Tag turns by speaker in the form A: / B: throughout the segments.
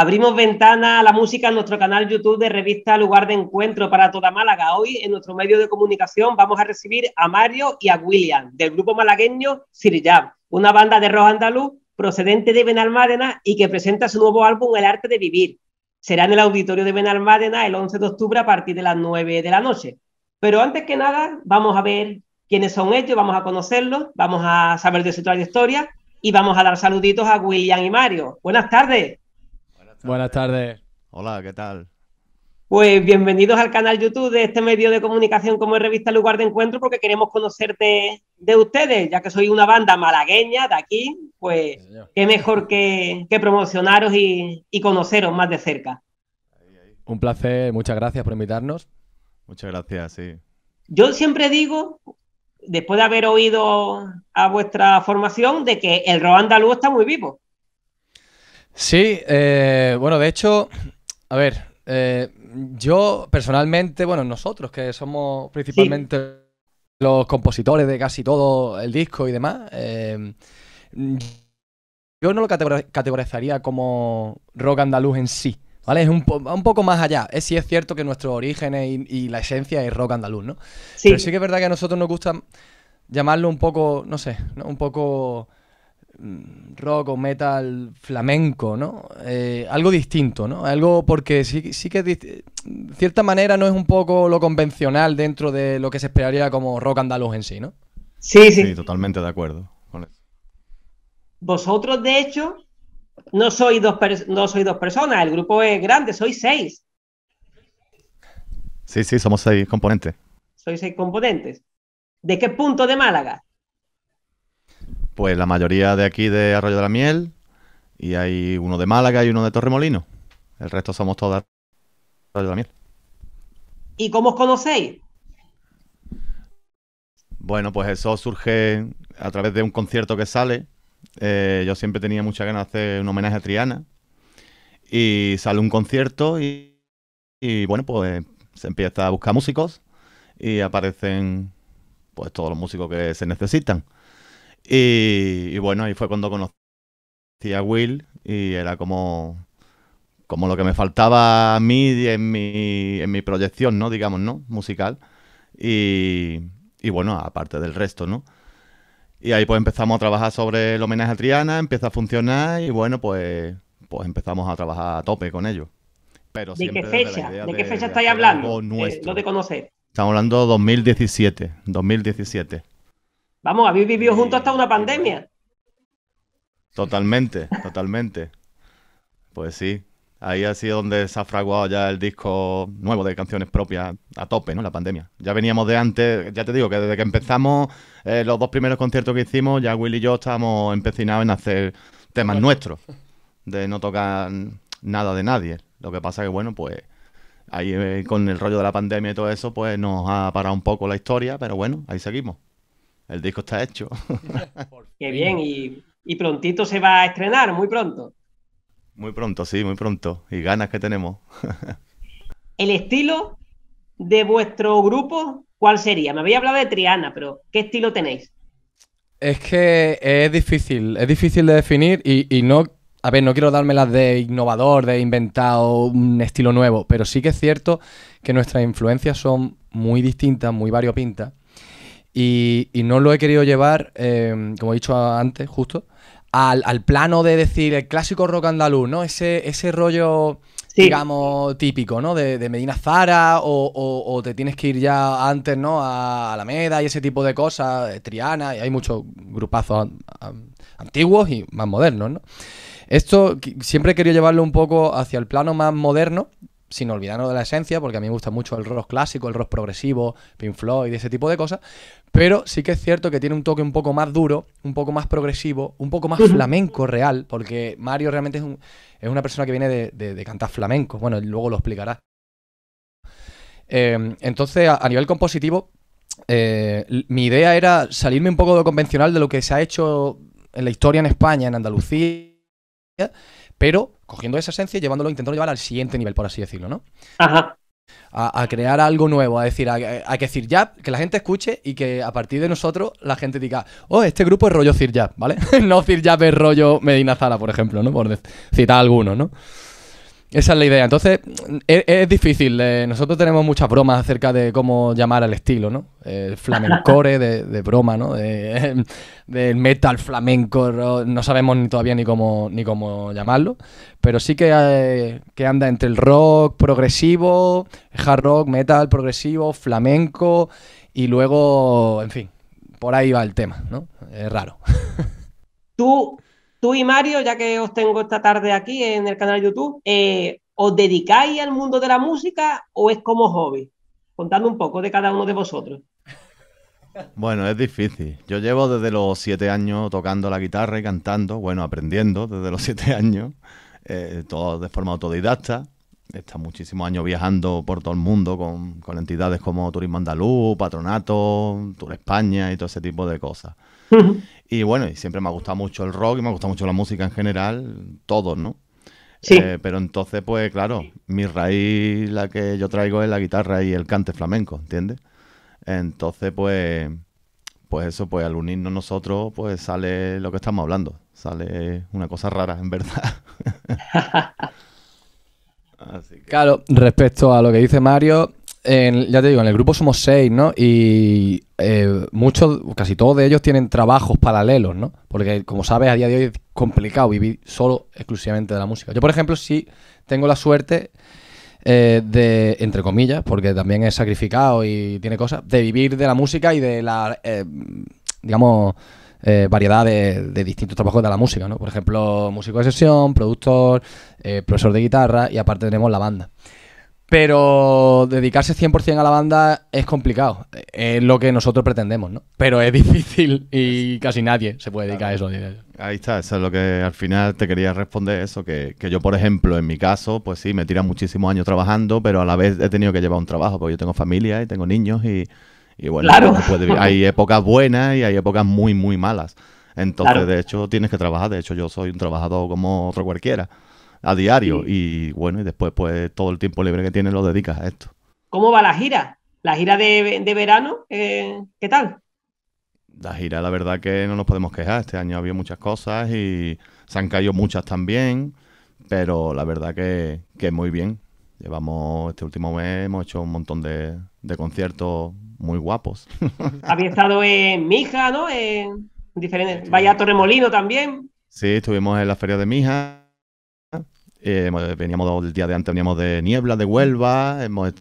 A: Abrimos ventana a la música en nuestro canal YouTube de revista Lugar de Encuentro para toda Málaga. Hoy en nuestro medio de comunicación vamos a recibir a Mario y a William del grupo malagueño Siriyab, una banda de rojo andaluz procedente de Benalmádena y que presenta su nuevo álbum El Arte de Vivir. Será en el auditorio de Benalmádena el 11 de octubre a partir de las 9 de la noche. Pero antes que nada vamos a ver quiénes son ellos, vamos a conocerlos, vamos a saber de su trayectoria y vamos a dar saluditos a William y Mario. Buenas tardes.
B: Buenas tardes. Hola, ¿qué tal?
A: Pues bienvenidos al canal YouTube de este medio de comunicación como es Revista Lugar de Encuentro, porque queremos conocerte de, ustedes, ya que soy una banda malagueña de aquí, pues qué mejor que, promocionaros y, conoceros más de cerca.
C: Un placer, muchas gracias por invitarnos. Muchas gracias, sí.
A: Yo siempre digo, después de haber oído a vuestra formación, de que el rock andaluz está muy vivo.
C: Sí, eh, bueno, de hecho, a ver, eh, yo personalmente, bueno, nosotros que somos principalmente los compositores de casi todo el disco y demás, em, yo no lo categorizaría como rock andaluz en sí. ¿Vale? Es un, poco más allá. Es, sí es cierto que nuestros orígenes y, la esencia es rock andaluz, ¿no? Sí. Pero sí que es verdad que a nosotros nos gusta llamarlo un poco, no sé, un poco Mm, rock o metal flamenco, ¿no? Eh, algo distinto, ¿no? Algo porque sí, que de mm, cierta manera no es un poco lo convencional dentro de lo que se esperaría como rock andaluz en sí, ¿no?
B: Sí, sí. totalmente de acuerdo con eso.
A: Vosotros, de hecho, no sois dos, no sois dos personas, el grupo es grande, sois seis.
B: Sí, sí, somos seis componentes.
A: Sois seis componentes. ¿De qué punto de Málaga?
B: Pues la mayoría de aquí de Arroyo de la Miel y hay uno de Málaga y uno de Torremolino. El resto somos todas Arroyo de la Miel.
A: ¿Y cómo os conocéis?
B: Bueno, pues eso surge a través de un concierto que sale. Eh, yo siempre tenía mucha ganas de hacer un homenaje a Triana. Y sale un concierto y, y bueno, pues se empieza a buscar músicos y aparecen pues todos los músicos que se necesitan. Y, bueno, ahí fue cuando conocí a Will y era como, como lo que me faltaba a mí en mi, en mi proyección, ¿no? Digamos, ¿no? Musical. Y, bueno, aparte del resto, ¿no? Y ahí pues empezamos a trabajar sobre el homenaje a Triana, empieza a funcionar y bueno, pues, pues empezamos a trabajar a tope con ello. Pero ¿De qué fecha? ¿De, qué fecha estáis hablando? Eh,
A: no te conocer
B: Estamos hablando 2017, 2017.
A: Vamos, habéis vivido juntos hasta una pandemia.
B: Totalmente, totalmente. Pues sí, ahí ha sido donde se ha fraguado ya el disco nuevo de canciones propias a tope, ¿no? La pandemia. Ya veníamos de antes, ya te digo que desde que empezamos eh, los dos primeros conciertos que hicimos, ya Will y yo estábamos empecinados en hacer temas nuestros, de no tocar nada de nadie. Lo que pasa que, bueno, pues ahí eh, con el rollo de la pandemia y todo eso, pues nos ha parado un poco la historia, pero bueno, ahí seguimos el disco está hecho.
A: Qué bien, y, prontito se va a estrenar, muy pronto.
B: Muy pronto, sí, muy pronto. Y ganas que tenemos.
A: ¿El estilo de vuestro grupo cuál sería? Me había hablado de Triana, pero ¿qué estilo tenéis?
C: Es que es difícil, es difícil de definir y, no a ver, no quiero dármelas de innovador, de inventado un estilo nuevo, pero sí que es cierto que nuestras influencias son muy distintas, muy variopintas. Y, no lo he querido llevar, em, como he dicho antes, justo, al, plano de decir el clásico rock andaluz, ¿no? Ese, ese rollo, digamos, típico, ¿no? De, Medina Zara o, te tienes que ir ya antes, ¿no? A Alameda y ese tipo de cosas, eh, Triana, y hay muchos grupazos antiguos y más modernos, ¿no? Esto siempre he querido llevarlo un poco hacia el plano más moderno sin olvidarnos de la esencia, porque a mí me gusta mucho el rock clásico, el rock progresivo, Pink Floyd, ese tipo de cosas, pero sí que es cierto que tiene un toque un poco más duro, un poco más progresivo, un poco más flamenco real, porque Mario realmente es, una persona que viene de, cantar flamenco, bueno, luego lo explicará. Em, entonces, a, nivel compositivo, eh, mi idea era salirme un poco de lo convencional de lo que se ha hecho en la historia en España, en Andalucía, pero cogiendo esa esencia y llevándolo, intentando llevar al siguiente nivel, por así decirlo, ¿no? Ajá. A, crear algo nuevo, a decir, a, que decir ya que la gente escuche y que a partir de nosotros la gente diga, oh, este grupo es rollo Sir ¿vale? no Zirjab es rollo Medina Zala, por ejemplo, ¿no? Por citar algunos, ¿no? Esa es la idea. Entonces, es, difícil. Eh, nosotros tenemos muchas bromas acerca de cómo llamar al estilo, ¿no? El flamencore de, broma, ¿no? Del metal flamenco, no sabemos ni todavía ni cómo, ni cómo llamarlo. Pero sí que, eh, que anda entre el rock progresivo, hard rock, metal progresivo, flamenco y luego, en fin, por ahí va el tema, ¿no? Es raro.
A: Tú Tú y Mario, ya que os tengo esta tarde aquí en el canal de YouTube, eh, ¿os dedicáis al mundo de la música o es como hobby? Contando un poco de cada uno de vosotros.
B: Bueno, es difícil. Yo llevo desde los siete años tocando la guitarra y cantando, bueno, aprendiendo desde los siete años, eh, todo de forma autodidacta. He estado muchísimos años viajando por todo el mundo con, entidades como Turismo Andaluz, Patronato, Tour España y todo ese tipo de cosas. Y bueno, y siempre me ha gustado mucho el rock y me ha gustado mucho la música en general, todos, ¿no? Sí. Eh, pero entonces, pues claro, mi raíz, la que yo traigo es la guitarra y el cante flamenco, ¿entiendes? Entonces, pues, pues eso, pues al unirnos nosotros, pues sale lo que estamos hablando. Sale una cosa rara, en verdad.
C: Claro, respecto a lo que dice Mario, ya te digo, en el grupo somos seis, ¿no? Y eh, muchos, casi todos de ellos tienen trabajos paralelos, ¿no? Porque como sabes, a día de hoy es complicado vivir solo, exclusivamente de la música. Yo, por ejemplo, sí tengo la suerte eh, de, entre comillas, porque también es sacrificado y tiene cosas, de vivir de la música y de la, eh, digamos, eh, variedad de, de, distintos trabajos de la música, ¿no? Por ejemplo, músico de sesión, productor, profesor de guitarra y aparte tenemos la banda. Pero dedicarse 100% a la banda es complicado. Es lo que nosotros pretendemos, ¿no?
B: Pero es difícil y casi nadie se puede dedicar a eso. Ahí está, eso es lo que al final te quería responder, eso, que, que yo, por ejemplo, en mi caso, pues sí, me tira muchísimos años trabajando, pero a la vez he tenido que llevar un trabajo, porque yo tengo familia y tengo niños y, bueno, claro. hay épocas buenas y hay épocas muy, muy malas. Entonces, de hecho, tienes que trabajar. De hecho, yo soy un trabajador como otro cualquiera a diario. Y bueno, y después pues todo el tiempo libre que tienes lo dedicas a esto.
A: ¿Cómo va la gira? ¿La gira de, verano? Eh, ¿Qué tal?
B: La gira, la verdad que no nos podemos quejar. Este año había muchas cosas y se han caído muchas también, pero la verdad que, que muy bien. Llevamos este último mes, hemos hecho un montón de, de conciertos muy guapos.
A: Había estado en Mija, ¿no? En diferentes. Vaya Torremolino también.
B: Sí, estuvimos en la feria de Mija, veníamos el día de antes, veníamos de Niebla, de Huelva, hemos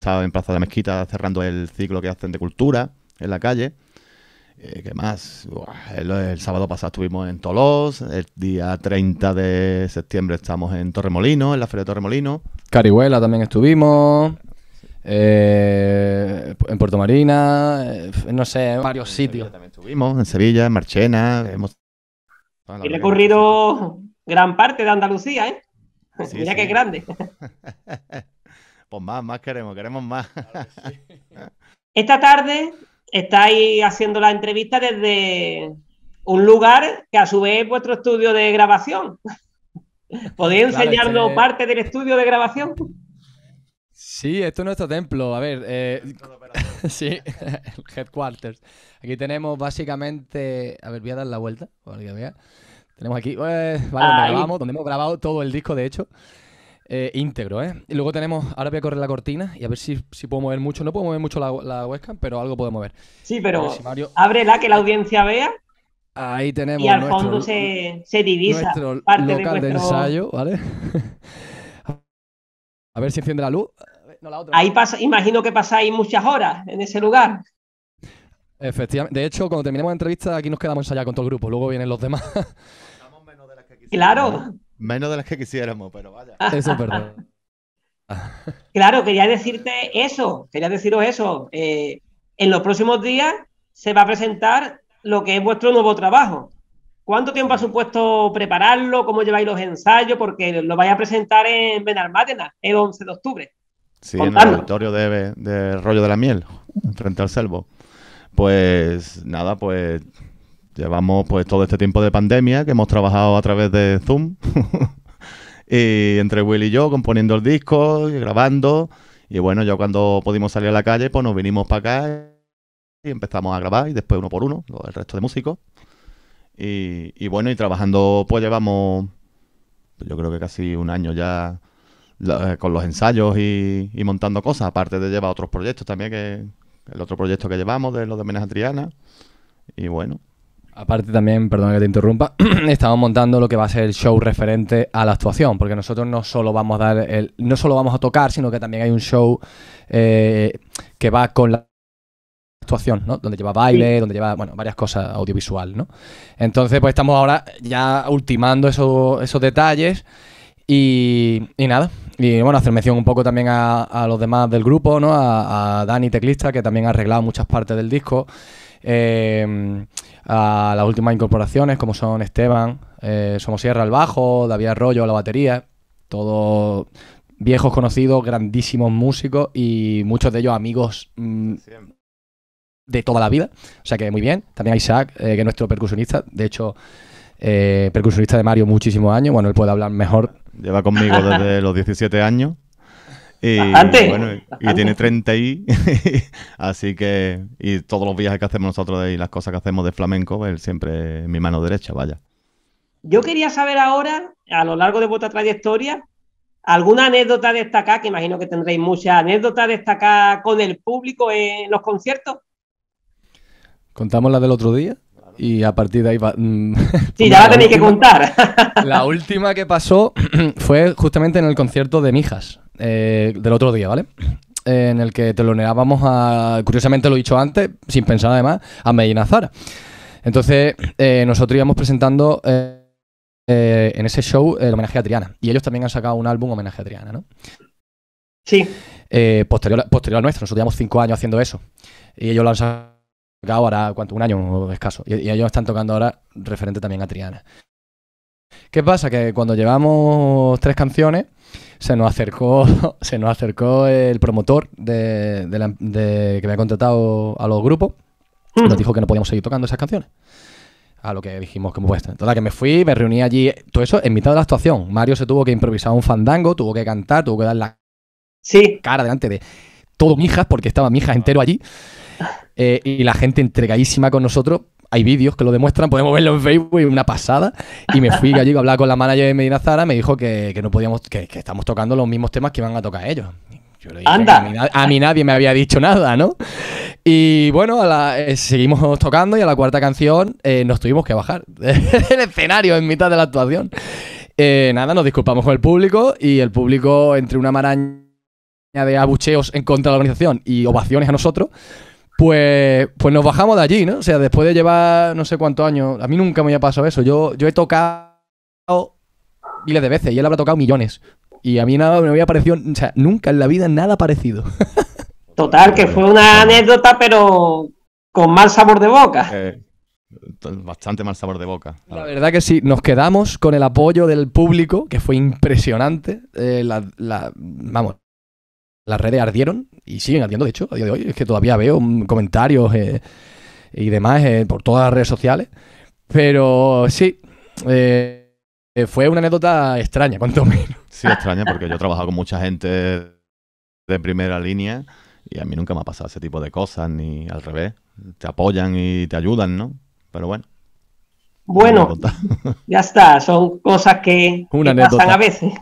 B: estado en Plaza de la Mezquita cerrando el ciclo que hacen de cultura en la calle. Eh, ¿Qué más? el, sábado pasado estuvimos en Tolos, el día 30 de septiembre estamos en Torremolino, en la Feria de Torremolino. Carihuela también estuvimos. Eh, en Puerto Marina, eh, no sé, varios sitios. También estuvimos en Sevilla, en Marchena. Hemos... ha recorrido gran
A: parte de Andalucía,
B: ¿eh? Mira que es grande. pues más, más queremos, queremos más. Esta tarde estáis
A: haciendo la entrevista desde un lugar que a su vez es vuestro estudio de grabación.
C: ¿Podéis este enseñarnos
A: parte del estudio de grabación?
C: Sí, esto es nuestro templo. A ver, eh, sí, el headquarters. Aquí tenemos básicamente. A ver, voy a dar la vuelta. Tenemos aquí, eh, donde hemos grabado todo el disco, de hecho. Eh, íntegro, ¿eh? Y luego tenemos, ahora voy a correr la cortina y a ver si, puedo mover mucho. No puedo mover mucho la, huesca, pero algo puedo mover. Sí, pero ábrela que la audiencia vea. Ahí tenemos. Y al fondo se, se divisa de, ensayo, ¿vale? a ver si enciende la luz.
A: Ahí pasa, imagino que pasáis muchas horas en ese lugar.
C: Efectivamente. De hecho, cuando terminemos la entrevista, aquí nos quedamos allá con todo el grupo. Luego vienen los demás. Estamos menos de las que quisiéramos. Claro.
B: Menos de las que quisiéramos, pero vaya. Eso es
C: claro,
A: quería decirte eso. Quería deciros eso. Eh, en los próximos días se va a presentar lo que es vuestro nuevo trabajo. ¿Cuánto tiempo ha supuesto prepararlo? ¿Cómo lleváis los ensayos? Porque lo vais a presentar en Benalmádena el 11 de octubre.
B: Sí, en el auditorio de, de Rollo de la Miel, frente al Selvo. Pues nada, pues llevamos pues todo este tiempo de pandemia que hemos trabajado a través de Zoom. y entre Will y yo componiendo el disco y grabando. Y bueno, ya cuando pudimos salir a la calle, pues nos vinimos para acá y empezamos a grabar y después uno por uno, el resto de músicos. Y, bueno, y trabajando pues llevamos, pues, yo creo que casi un año ya con los ensayos y, montando cosas, aparte de llevar otros proyectos también que, el otro proyecto que llevamos de los de Menas Y bueno.
C: Aparte también, perdona que te interrumpa, estamos montando lo que va a ser el show referente a la actuación, porque nosotros no solo vamos a dar el, no solo vamos a tocar, sino que también hay un show eh, que va con la actuación, ¿no? Donde lleva baile, donde lleva, bueno, varias cosas audiovisual, ¿no? Entonces, pues estamos ahora ya ultimando esos, esos detalles y, y nada, y bueno, hacer mención un poco también a, los demás del grupo, ¿no? A, Dani Teclista, que también ha arreglado muchas partes del disco. Em, a las últimas incorporaciones, como son Esteban, eh, Somos Sierra al bajo, David Arroyo a la batería. Todos viejos conocidos, grandísimos músicos y muchos de ellos amigos mm, de toda la vida. O sea que muy bien. También a Isaac, eh, que es nuestro percusionista. De hecho, eh, percusionista de Mario muchísimos
B: años. Bueno, él puede hablar mejor Lleva conmigo desde los 17 años. Y, ¿Antes? y, tiene 30 y, así que y todos los viajes que hacemos nosotros y las cosas que hacemos de flamenco, pues, él siempre es mi mano derecha, vaya.
A: Yo quería saber ahora, a lo largo de vuestra trayectoria, alguna anécdota destacada, que imagino que tendréis muchas anécdotas destacadas con el público en los conciertos.
C: ¿Contamos la del otro día? y a partir de ahí mm, sí, ya la, tenéis que contar. la última que pasó fue justamente en el concierto de Mijas, eh, del otro día, ¿vale? Eh, en el que te lo a, curiosamente lo he dicho antes, sin pensar además, a Medina Zara. Entonces, eh, nosotros íbamos presentando en ese show el homenaje a Triana. Y ellos también han sacado un álbum homenaje a Triana, ¿no? Sí. posterior, posterior nuestro, nosotros llevamos cinco años haciendo eso. Y ellos lo han sacado ahora hará, ¿cuánto? Un año escaso. Y, ellos están tocando ahora referente también a Triana. ¿Qué pasa? Que cuando llevamos tres canciones, se nos acercó, se nos acercó el promotor de, que me ha contratado a los grupos. Mm. Nos dijo que no podíamos seguir tocando esas canciones a lo que dijimos que puesto Entonces, que me fui, me reuní allí, todo eso en mitad de la actuación. Mario se tuvo que improvisar un fandango, tuvo que cantar, tuvo que dar la cara delante de todo hija, porque estaba mi hija entero allí. Eh, y la gente entregadísima con nosotros. Hay vídeos que lo demuestran, podemos verlo en Facebook, una pasada. Y me fui allí a hablar con la manager de Medina Zara, me dijo que, no podíamos, que, estamos tocando los mismos temas que van a tocar ellos. Yo le dije, A, mí, nadie me había dicho nada, ¿no? Y bueno, eh, seguimos tocando y a la cuarta canción eh, nos tuvimos que bajar del escenario en mitad de la actuación. nada, nos disculpamos con el público y el público entre una maraña de abucheos en contra de la organización y ovaciones a nosotros, pues, pues nos bajamos de allí, ¿no? O sea, después de llevar no sé cuántos años, a mí nunca me había pasado eso. Yo, yo he tocado miles de veces y él habrá tocado millones. Y a mí nada me había parecido, o sea, nunca en la vida nada parecido. Total, que fue una
A: anécdota, pero con mal sabor de
B: boca. Eh, bastante mal sabor de boca.
C: La verdad que sí, nos quedamos con el apoyo del público, que fue impresionante. Eh, vamos, las redes ardieron y siguen haciendo, de hecho, a día de hoy, es que todavía veo mm, comentarios eh, y demás eh, por todas las redes sociales. Pero sí, eh, fue una anécdota extraña, cuanto menos. Sí, extraña, porque yo he trabajado
B: con mucha gente de primera línea y a mí nunca me ha pasado ese tipo de cosas, ni al revés. Te apoyan y te ayudan, ¿no? Pero bueno.
A: Bueno, ya está, son cosas
C: que
B: pasan a veces.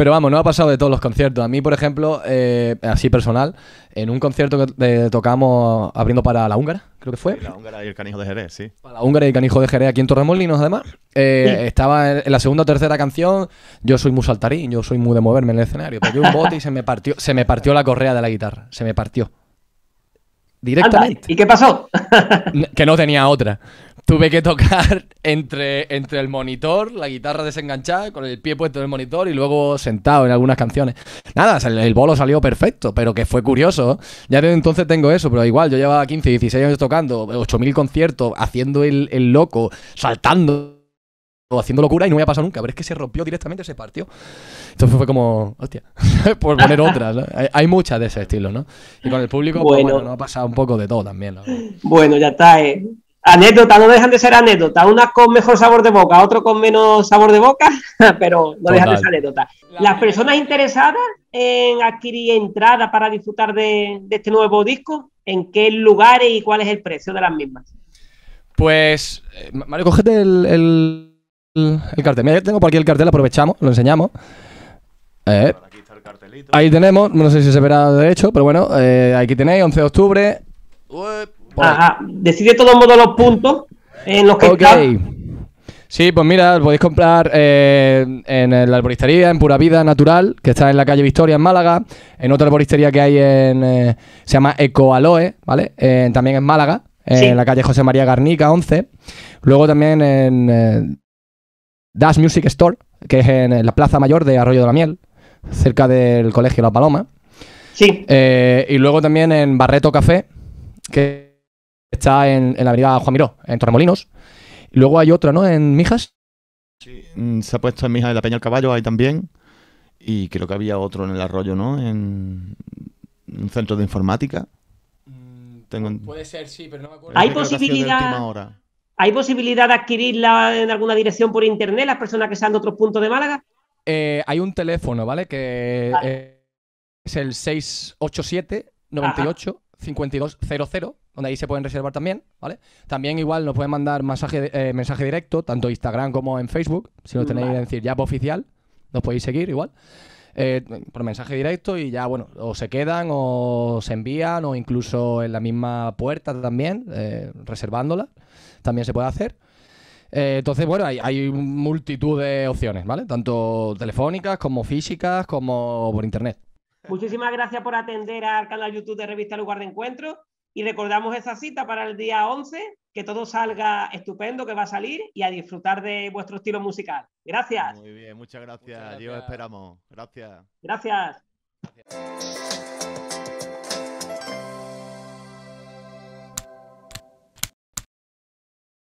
B: Pero vamos, no ha pasado de todos los
C: conciertos. A mí, por ejemplo, eh, así personal, en un concierto que eh, tocamos abriendo para la húngara, creo que fue. la
B: húngara y el canijo de Jerez, sí. Para
C: la húngara y el canijo de Jerez aquí en Torremolinos, además. Eh, estaba en la segunda o tercera canción. Yo soy muy saltarín, yo soy muy de moverme en el escenario. yo un bote y se me partió, se me partió la correa de la guitarra. Se me partió directamente. ¿Y qué pasó? que no tenía otra tuve que tocar entre, entre el monitor, la guitarra desenganchada, con el pie puesto en el monitor y luego sentado en algunas canciones. Nada, el, bolo salió perfecto, pero que fue curioso. Ya desde entonces tengo eso, pero igual, yo llevaba 15, 16 años tocando, 8.000 conciertos, haciendo el, loco, saltando haciendo locura y no me ha pasado nunca, pero es que se rompió directamente, se partió. Entonces fue como, hostia, por poner otras. Hay, muchas de ese estilo, ¿no? Y con el público, pues, bueno, ha pasado un poco de todo también. Bueno, ya está, eh. Anécdota, no dejan de ser anécdotas, unas con mejor sabor de boca,
A: otro con menos sabor de boca, pero no dejan de ser anécdotas. Las personas interesadas en adquirir entrada para disfrutar de, este nuevo disco, ¿en qué lugares y cuál es el precio de las mismas?
C: Pues, eh, Mario, cógete el, cartel. Mira, yo tengo por aquí el cartel, aprovechamos, lo enseñamos. Eh, ahí tenemos, no sé si se verá de hecho, pero bueno, eh, aquí tenéis, 11 de octubre. Ajá. Decide de todos modos los puntos en los que Sí, pues mira, podéis comprar eh, en la arboristería, en Pura Vida Natural, que está en la calle Victoria, en Málaga, en otra herboristería que hay en. Eh, se llama Eco Aloe, ¿vale? Eh, también en Málaga, en la calle José María Garnica, 11. Luego también en Dash Music Store, que es en la Plaza Mayor de Arroyo de la Miel, cerca del Colegio La Paloma. Sí. y luego también en Barreto Café, que
B: Está en, la avenida Juan Miró, en Torremolinos. Luego hay otro, ¿no? En Mijas. Sí, mm, se ha puesto en Mijas de la Peña del Caballo, ahí también. Y creo que había otro en el arroyo, ¿no? En un centro de informática. Mm,
C: puede ser, sí, pero no me acuerdo.
B: Hay posibilidad. ¿Hay
A: posibilidad de
B: adquirirla en alguna
A: dirección por internet, las personas que sean de otros puntos de Málaga?
C: Eh, hay un teléfono, ¿vale? Que eh, es el 687 98 5200 donde ahí se pueden reservar también, ¿vale? También igual nos pueden mandar mensaje, eh, mensaje directo, tanto en Instagram como en Facebook, si no tenéis, que decir, ya oficial, nos podéis seguir igual. Eh, por mensaje directo y ya, bueno, o se quedan o se envían o incluso en la misma puerta también, eh, reservándola, también se puede hacer. Eh, entonces, bueno, hay, hay, multitud de opciones, ¿vale? Tanto telefónicas como físicas como por internet.
A: Muchísimas gracias por atender al canal YouTube de Revista Lugar de Encuentro y recordamos esa cita para el día 11, que todo salga estupendo, que va a salir y a disfrutar de vuestro estilo musical.
B: Gracias. Muy bien, muchas gracias. yo Dios esperamos. Gracias.
A: gracias.